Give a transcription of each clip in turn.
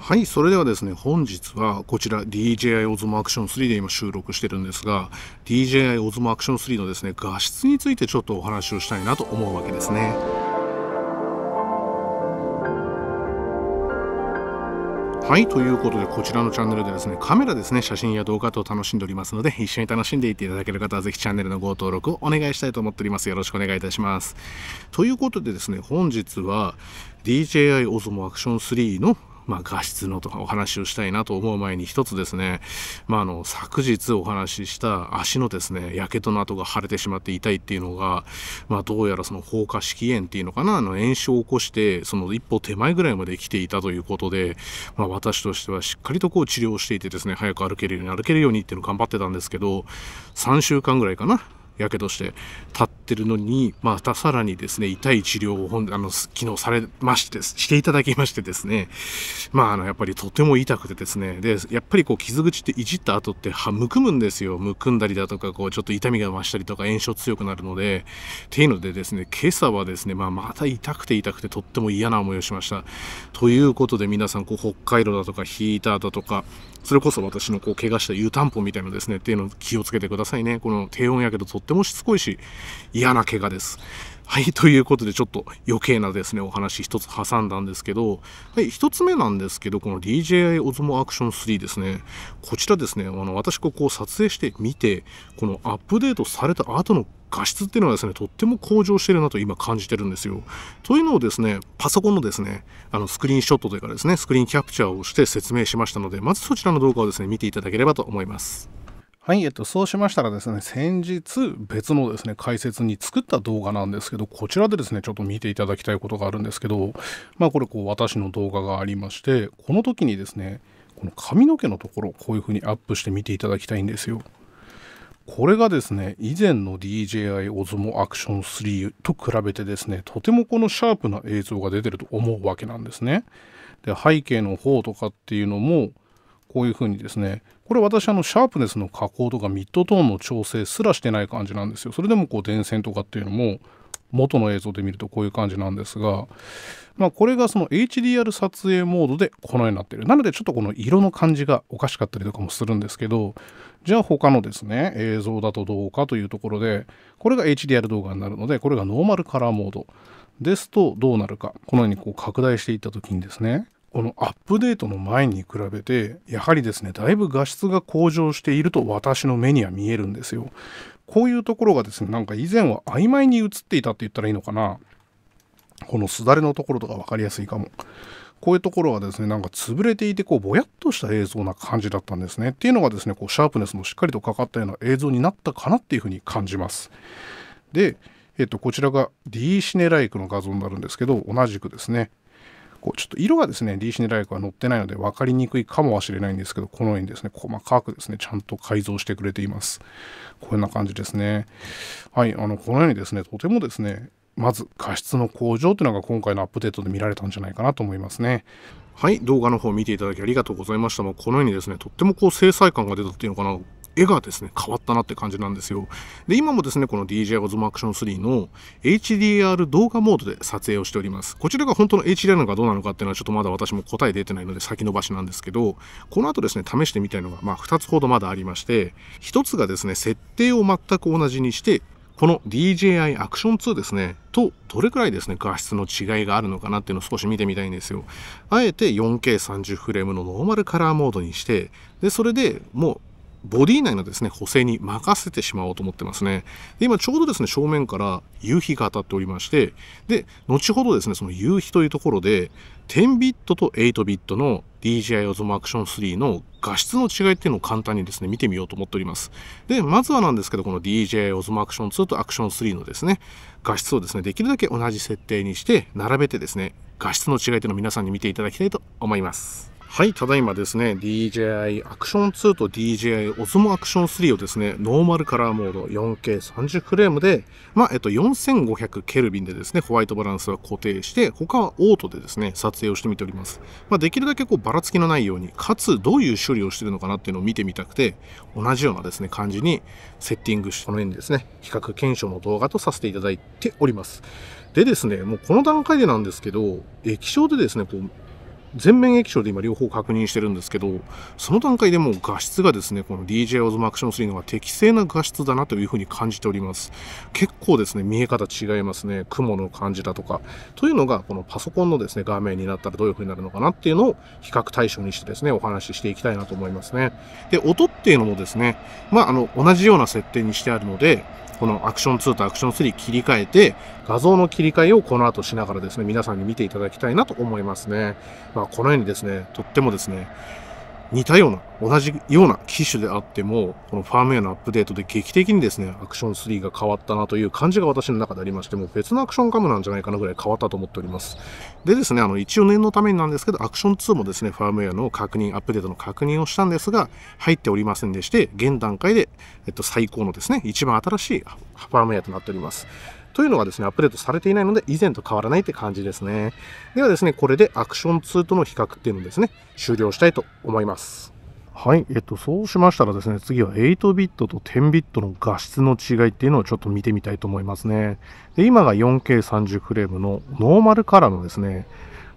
はい、それではですね、本日はこちら DJI オズモアクション3で今収録してるんですが、DJI オズモアクション3のですね、画質についてちょっとお話をしたいなと思うわけですね。はい、ということで、こちらのチャンネルでですね、カメラですね、写真や動画等を楽しんでおりますので、一緒に楽しんでいっていただける方は、ぜひチャンネルのご登録をお願いしたいと思っております。よろしくお願いいたします。ということでですね、本日は DJI オズモアクション o n 3のまあ、画質のとかお話をしたいなと思う前に一つですね、まあ、あの昨日お話しした足のですねやけどの跡が腫れてしまって痛いっていうのが、まあ、どうやらその放火式炎っていうのかなあの炎症を起こしてその一歩手前ぐらいまで来ていたということで、まあ、私としてはしっかりとこう治療していてですね早く歩けるように歩けるようにっていうのを頑張ってたんですけど3週間ぐらいかなやけどして立ってるのに、またさらにですね、痛い治療を本あの昨日されましてしていただきましてですね、まあ、あの、やっぱりとても痛くてですね、で、やっぱりこう、傷口っていじった後っては、むくむんですよ。むくんだりだとか、こう、ちょっと痛みが増したりとか、炎症強くなるので、っていうのでですね、今朝はですね、まあ、また痛くて痛くてとっても嫌な思いをしました。ということで、皆さん、こう、北海道だとか、ヒーターだとか、それこそ私のこう怪我した湯たんぽみたいなですね、っていうのを気をつけてくださいね。この低温やけどとってもしつこいし、嫌な怪我です。はい、ということでちょっと余計なですね、お話一つ挟んだんですけど、はい、一つ目なんですけど、この DJI Osmo Action 3ですね、こちらですね、あの私ここを撮影してみて、このアップデートされた後の画質っていうのはですね、とっても向上してるなと今感じてるんですよ。というのをですね、パソコンのですね、あのスクリーンショットというかですね、スクリーンキャプチャーをして説明しましたので、まずそちらの動画をですね、見ていただければと思います。はい、えっと、そうしましたらですね、先日別のですね、解説に作った動画なんですけど、こちらでですね、ちょっと見ていただきたいことがあるんですけど、まあこれこう私の動画がありまして、この時にですね、この髪の毛のところをこういう風にアップして見ていただきたいんですよ。これがですね、以前の DJI Osmo Action 3と比べてですね、とてもこのシャープな映像が出てると思うわけなんですね。で、背景の方とかっていうのも、こういう風にですね、これ私あのシャープネスの加工とかミッドトーンの調整すらしてない感じなんですよそれでもこう電線とかっていうのも元の映像で見るとこういう感じなんですが、まあ、これがその HDR 撮影モードでこのようになってるなのでちょっとこの色の感じがおかしかったりとかもするんですけどじゃあ他のですね映像だとどうかというところでこれが HDR 動画になるのでこれがノーマルカラーモードですとどうなるかこのようにこう拡大していった時にですねこのアップデートの前に比べてやはりですねだいぶ画質が向上していると私の目には見えるんですよこういうところがですねなんか以前は曖昧に映っていたって言ったらいいのかなこのすだれのところとか分かりやすいかもこういうところはですねなんか潰れていてこうぼやっとした映像な感じだったんですねっていうのがですねこうシャープネスもしっかりとかかったような映像になったかなっていうふうに感じますでえっと、こちらが D シネライクの画像になるんですけど、同じくですね、こうちょっと色がですね D c ネライクは載ってないので分かりにくいかもしれないんですけどこのようにですね細かくですねちゃんと改造してくれていますこんな感じですねはいあのこのようにですねとてもですねまず画質の向上というのが今回のアップデートで見られたんじゃないかなと思いますねはい動画の方を見ていただきありがとうございましたもこのようにですねとってもこう精細感が出たっていうのかな絵がですね、変わったなって感じなんですよ。で、今もですね、この DJI Osmo Action 3の HDR 動画モードで撮影をしております。こちらが本当の HDR なのかどうなのかっていうのはちょっとまだ私も答え出てないので先延ばしなんですけど、この後ですね、試してみたいのが、まあ、2つほどまだありまして、1つがですね、設定を全く同じにして、この DJI Action 2ですね、とどれくらいですね、画質の違いがあるのかなっていうのを少し見てみたいんですよ。あえて 4K30 フレームのノーマルカラーモードにして、で、それでもう、ボディ内のですね、補正に任せてしまおうと思ってますね。で今ちょうどですね、正面から夕日が当たっておりまして、で、後ほどですね、その夕日というところで、10ビットと8ビットの DJI Osmo Action 3の画質の違いっていうのを簡単にですね、見てみようと思っております。で、まずはなんですけど、この DJI Osmo Action 2と Action 3のですね、画質をですね、できるだけ同じ設定にして、並べてですね、画質の違いというのを皆さんに見ていただきたいと思います。はい、ただいまですね、DJI アクション2と DJI オズモアクション3をですね、ノーマルカラーモード 4K30 フレームで、まあ、えっと、4500ケルビンでですね、ホワイトバランスは固定して、他はオートでですね、撮影をしてみております。まあ、できるだけこう、ばらつきのないように、かつ、どういう処理をしてるのかなっていうのを見てみたくて、同じようなですね、感じにセッティングして、このようにですね、比較検証の動画とさせていただいております。でですね、もうこの段階でなんですけど、液晶でですね、こう、全面液晶で今両方確認してるんですけど、その段階でも画質がですね、この DJI o s m Action 3のが適正な画質だなというふうに感じております。結構ですね、見え方違いますね。雲の感じだとか。というのが、このパソコンのですね、画面になったらどういうふうになるのかなっていうのを比較対象にしてですね、お話ししていきたいなと思いますね。で、音っていうのもですね、まあ、あの、同じような設定にしてあるので、このアクション2とアクション3切り替えて、画像の切り替えをこの後しながらですね、皆さんに見ていただきたいなと思いますね。まあ、このようにですね、とってもですね、似たような、同じような機種であっても、このファームウェアのアップデートで劇的にですね、アクション3が変わったなという感じが私の中でありまして、もう別のアクションカムなんじゃないかなぐらい変わったと思っております。でですね、あの、一応念のためになんですけど、アクション2もですね、ファームウェアの確認、アップデートの確認をしたんですが、入っておりませんでして、現段階で、えっと、最高のですね、一番新しいファームウェアとなっております。というのがですね、アップデートされていないので、以前と変わらないって感じですね。ではですね、これでアクション2との比較っていうのですね、終了したいと思います。はい、えっと、そうしましたらですね、次は8ビットと10ビットの画質の違いっていうのをちょっと見てみたいと思いますね。で今が 4K30 フレームのノーマルカラーのですね、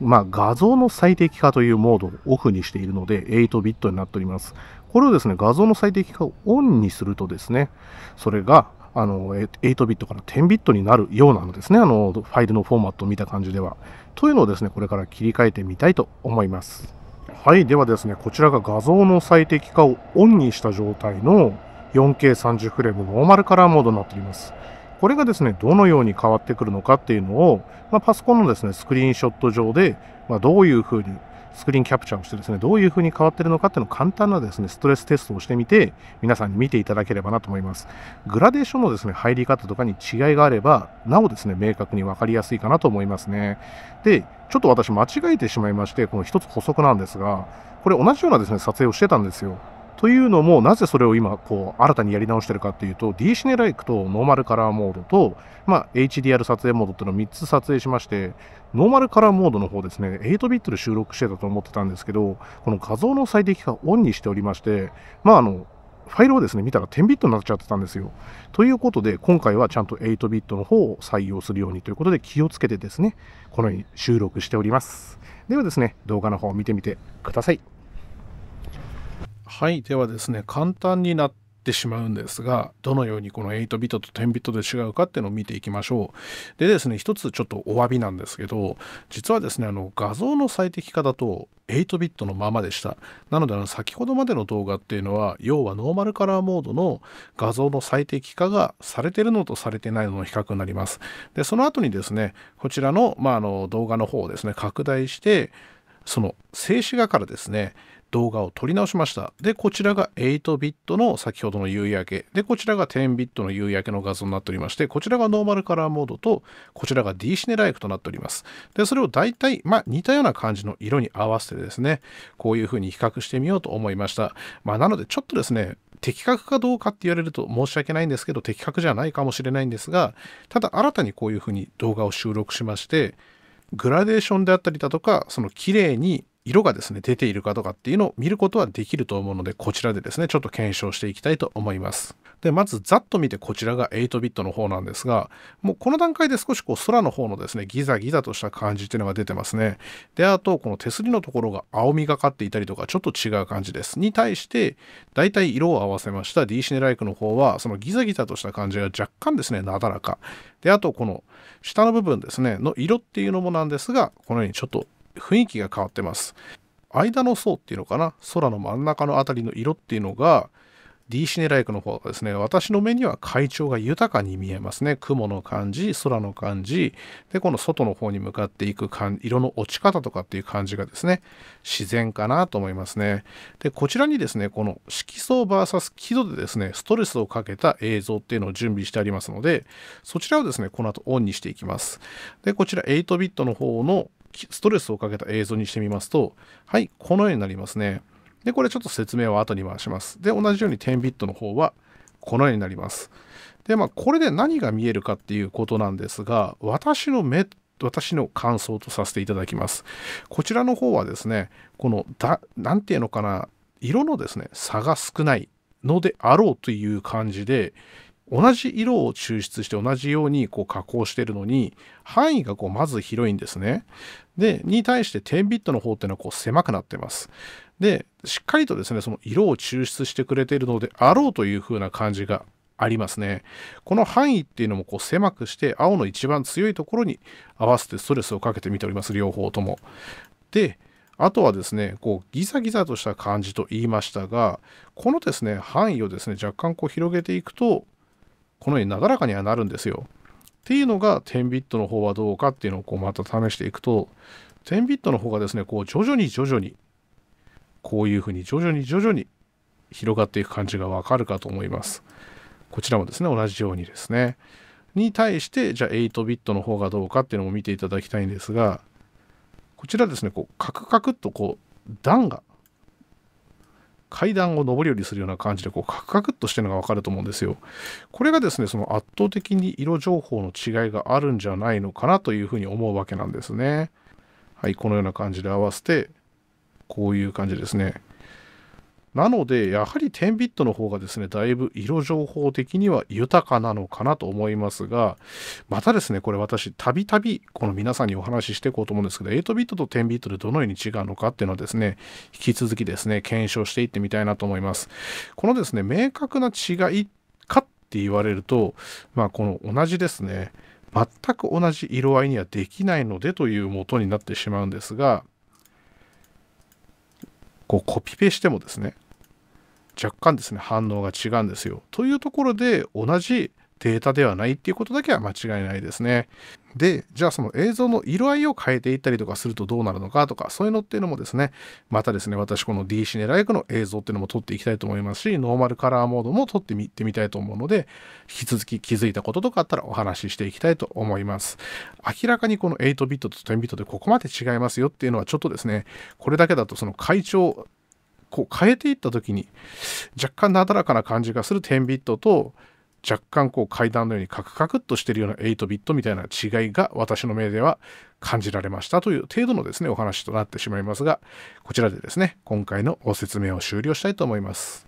まあ、画像の最適化というモードをオフにしているので、8ビットになっております。これをですね、画像の最適化をオンにするとですね、それがあの8ビットから10ビットになるようなのですね、あのファイルのフォーマットを見た感じでは。というのをですね、これから切り替えてみたいと思います。はい、ではですね、こちらが画像の最適化をオンにした状態の 4K30 フレームノーマルカラーモードになっています。これがですね、どのように変わってくるのかっていうのを、まあ、パソコンのですね、スクリーンショット上で、まあ、どういうふうにスクリーンキャプチャーをしてですね、どういうふうに変わってるのかっていうのを簡単なですね、ストレステストをしてみて、皆さんに見ていただければなと思います。グラデーションのですね、入り方とかに違いがあれば、なおですね、明確に分かりやすいかなと思いますね。で、ちょっと私間違えてしまいまして、この一つ補足なんですが、これ同じようなですね、撮影をしてたんですよ。というのも、なぜそれを今、こう、新たにやり直してるかっていうと、D シネライクとノーマルカラーモードと、まあ、HDR 撮影モードっていうのを3つ撮影しまして、ノーマルカラーモードの方ですね、8ビットで収録してたと思ってたんですけど、この画像の最適化をオンにしておりまして、まあ、あの、ファイルをですね、見たら10ビットになっちゃってたんですよ。ということで、今回はちゃんと8ビットの方を採用するようにということで気をつけてですね、このように収録しております。ではですね、動画の方を見てみてください。はいではですね簡単になってしまうんですがどのようにこの8ビットと10ビットで違うかっていうのを見ていきましょうでですね一つちょっとお詫びなんですけど実はですねあの画像の最適化だと8ビットのままでした。なので、あの、先ほどまでの動画っていうのは、要はノーマルカラーモードの画像の最適化がされてるのとされてないのの比較になります。で、その後にですね、こちらの、まあ、あの、動画の方をですね、拡大して、その静止画からですね、動画を撮り直しました。で、こちらが8ビットの先ほどの夕焼け。で、こちらが10ビットの夕焼けの画像になっておりまして、こちらがノーマルカラーモードと、こちらが D シネライクとなっております。で、それを大体、まあ、似たような感じの色に合わせてですね、こういう風に比較してみようと思いました。まあ、なのでちょっとですね、的確かどうかって言われると申し訳ないんですけど、的確じゃないかもしれないんですが、ただ新たにこういう風に動画を収録しまして、グラデーションであったりだとか、その綺麗に色がですね、出ているかとかっていうのを見ることはできると思うので、こちらでですね、ちょっと検証していきたいと思います。で、まずざっと見てこちらが8ビットの方なんですが、もうこの段階で少しこう空の方のですね、ギザギザとした感じっていうのが出てますね。で、あと、この手すりのところが青みがかっていたりとか、ちょっと違う感じです。に対して、だいたい色を合わせました D シネライクの方は、そのギザギザとした感じが若干ですね、なだらか。で、あと、この下の部分ですね、の色っていうのもなんですが、このようにちょっと雰囲気が変わってます間の層っていうのかな空の真ん中の辺りの色っていうのが D シネライクの方がですね私の目には階調が豊かに見えますね雲の感じ空の感じでこの外の方に向かっていく色の落ち方とかっていう感じがですね自然かなと思いますねでこちらにですねこの色相 VS 輝度でですねストレスをかけた映像っていうのを準備してありますのでそちらをですねこの後オンにしていきますでこちら8ビットの方のストレスをかけた映像にしてみますと、はい、このようになりますね。で、これちょっと説明は後に回します。で、同じように10ビットの方はこのようになります。で、まあ、これで何が見えるかっていうことなんですが、私の目、私の感想とさせていただきます。こちらの方はですね、この、だ、なんていうのかな、色のですね、差が少ないのであろうという感じで、同じ色を抽出して同じようにこう加工しているのに範囲がこうまず広いんですね。で、に対して10ビットの方っていうのはこう狭くなってます。で、しっかりとですね、その色を抽出してくれているのであろうというふうな感じがありますね。この範囲っていうのもこう狭くして青の一番強いところに合わせてストレスをかけてみております、両方とも。で、あとはですね、こうギザギザとした感じと言いましたが、このですね、範囲をですね、若干こう広げていくと、このようになだらかにはなるんですよ。っていうのが10ビットの方はどうかっていうのをこうまた試していくと10ビットの方がですねこう徐々に徐々にこういうふうに徐々に徐々に広がっていく感じがわかるかと思います。こちらもですね同じようにですね。に対してじゃあ8ビットの方がどうかっていうのも見ていただきたいんですがこちらですねこうカクカクっとこう段が階段を上り下りするような感じでこうカクカクっとしてるのが分かると思うんですよ。これがですねその圧倒的に色情報の違いがあるんじゃないのかなというふうに思うわけなんですね。はいこのような感じで合わせてこういう感じですね。なので、やはり10ビットの方がですね、だいぶ色情報的には豊かなのかなと思いますが、またですね、これ私、たびたび、この皆さんにお話ししていこうと思うんですけど、8ビットと10ビットでどのように違うのかっていうのはですね、引き続きですね、検証していってみたいなと思います。このですね、明確な違いかって言われると、まあ、この同じですね、全く同じ色合いにはできないのでという元になってしまうんですが、こうコピペしてもですね、若干ですね反応が違うんですよ。というところで同じデータではないっていうことだけは間違いないですね。で、じゃあその映像の色合いを変えていったりとかするとどうなるのかとか、そういうのっていうのもですね、またですね、私この D シネライクの映像っていうのも撮っていきたいと思いますし、ノーマルカラーモードも撮ってみてみたいと思うので、引き続き気づいたこととかあったらお話ししていきたいと思います。明らかにこの8ビットと10ビットでここまで違いますよっていうのはちょっとですね、これだけだとその会長こう変えていった時に若干なだらかな感じがする10ビットと若干こう階段のようにカクカクっとしてるような8ビットみたいな違いが私の目では感じられましたという程度のですねお話となってしまいますがこちらでですね今回のご説明を終了したいと思います。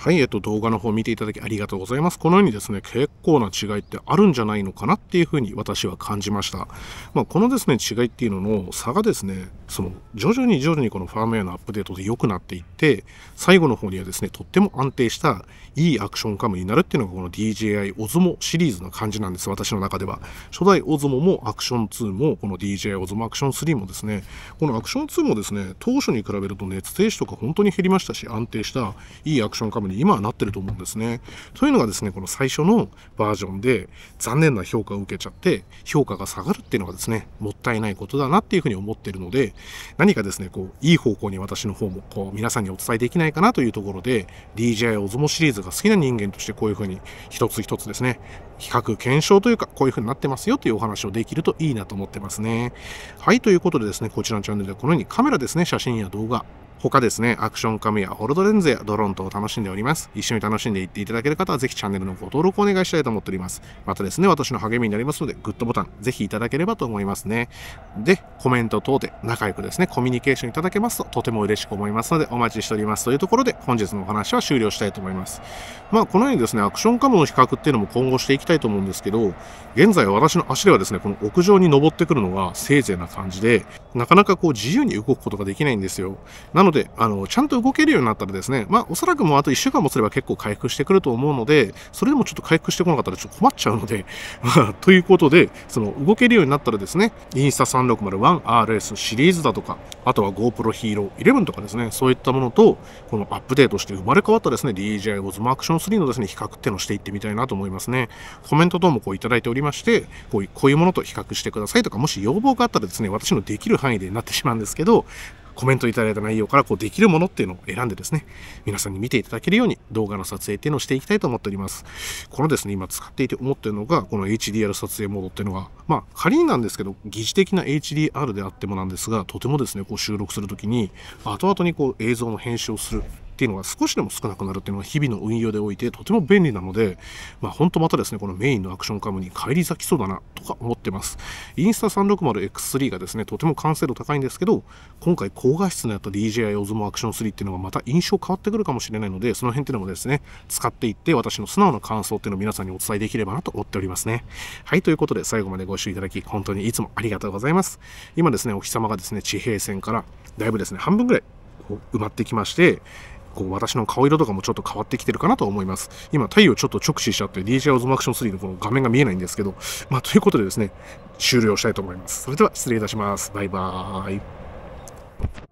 はい、えっと、動画の方見ていただきありがとうございます。このようにですね、結構な違いってあるんじゃないのかなっていうふうに私は感じました。まあ、このですね、違いっていうのの差がですね、その、徐々に徐々にこのファームウェアのアップデートで良くなっていって、最後の方にはですね、とっても安定したいいアクションカムになるっていうのがこの DJI Osmo シリーズの感じなんです、私の中では。初代 o ズ m o もアクション2も、この DJI o ズ m o アクション3もですね、このアクション2もですね、当初に比べると熱停止とか本当に減りましたし、安定したいいアクションカムムに今はなってると思うんですね。というのがですね、この最初のバージョンで残念な評価を受けちゃって、評価が下がるっていうのがですね、もったいないことだなっていうふうに思ってるので、何かですね、こう、いい方向に私の方も、こう、皆さんにお伝えできないかなというところで、DJI オズモシリーズが好きな人間としてこういうふうに一つ一つですね、比較検証というか、こういうふうになってますよというお話をできるといいなと思ってますね。はい、ということでですね、こちらのチャンネルではこのようにカメラですね、写真や動画、他ですね、アクションカムやホルドレンズやドローン等を楽しんでおります。一緒に楽しんでいっていただける方は、ぜひチャンネルのご登録をお願いしたいと思っております。またですね、私の励みになりますので、グッドボタン、ぜひいただければと思いますね。で、コメント等で仲良くですね、コミュニケーションいただけますと、とても嬉しく思いますので、お待ちしております。というところで、本日のお話は終了したいと思います。まあ、このようにですね、アクションカムの比較っていうのも今後していきたいと思うんですけど、現在私の足ではですね、この屋上に登ってくるのがせいぜいな感じで、なかなかこう自由に動くことができないんですよ。なのので、あの、ちゃんと動けるようになったらですね、まあ、おそらくもうあと1週間もすれば結構回復してくると思うので、それでもちょっと回復してこなかったらちょっと困っちゃうので、まあ、ということで、その、動けるようになったらですね、インスタ 360RS 1シリーズだとか、あとは GoPro Hero 11とかですね、そういったものと、このアップデートして生まれ変わったですね、DJI Osmo Action 3のですね、比較っていうのをしていってみたいなと思いますね。コメント等もこういただいておりまして、こういう、こういうものと比較してくださいとか、もし要望があったらですね、私のできる範囲でになってしまうんですけど、コメントいただいた内容からこうできるものっていうのを選んでですね、皆さんに見ていただけるように動画の撮影っていうのをしていきたいと思っております。このですね、今使っていて思ってるのが、この HDR 撮影モードっていうのが、まあ仮になんですけど、疑似的な HDR であってもなんですが、とてもですね、こう収録するときに、後々にこう映像の編集をするっていうのが少しでも少なくなるっていうのは日々の運用でおいてとても便利なので、まあ、ほんとまたですね、このメインのアクションカムに返り咲きそうだなとか思ってます。インスタ 360X3 がですね、とても完成度高いんですけど、今回高画質のやった DJI オズモアクション3っていうのがまた印象変わってくるかもしれないので、その辺っていうのもですね、使っていって私の素直な感想っていうのを皆さんにお伝えできればなと思っておりますね。はい、ということで最後までご視聴いただき、本当にいつもありがとうございます。今ですね、お日様がですね、地平線からだいぶですね、半分ぐらい埋まってきまして、こう私の顔色とかもちょっと変わってきてるかなと思います。今、太陽ちょっと直視しちゃって DJI オズマクション3のこの画面が見えないんですけど、まあ、ということでですね、終了したいと思います。それでは失礼いたします。バイバーイ。